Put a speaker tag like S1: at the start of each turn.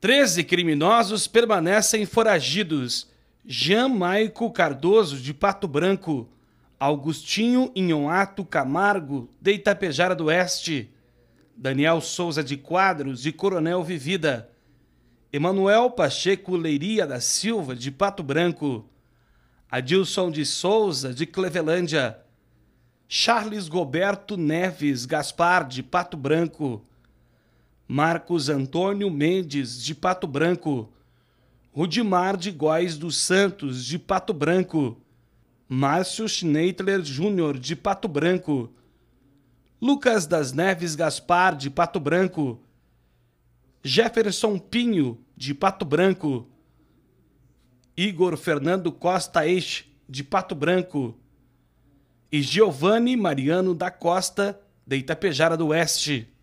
S1: 13 criminosos permanecem foragidos. Jean Maico Cardoso, de Pato Branco. Augustinho Inhoato Camargo, de Itapejara do Oeste. Daniel Souza de Quadros, de Coronel Vivida. Emanuel Pacheco Leiria da Silva, de Pato Branco. Adilson de Souza, de Clevelândia. Charles Goberto Neves Gaspar, de Pato Branco. Marcos Antônio Mendes, de Pato Branco. Rudimar de Góis dos Santos, de Pato Branco. Márcio Schneitler Júnior, de Pato Branco. Lucas das Neves Gaspar, de Pato Branco. Jefferson Pinho, de Pato Branco. Igor Fernando Costa Eix, de Pato Branco. E Giovanni Mariano da Costa, de Itapejara do Oeste.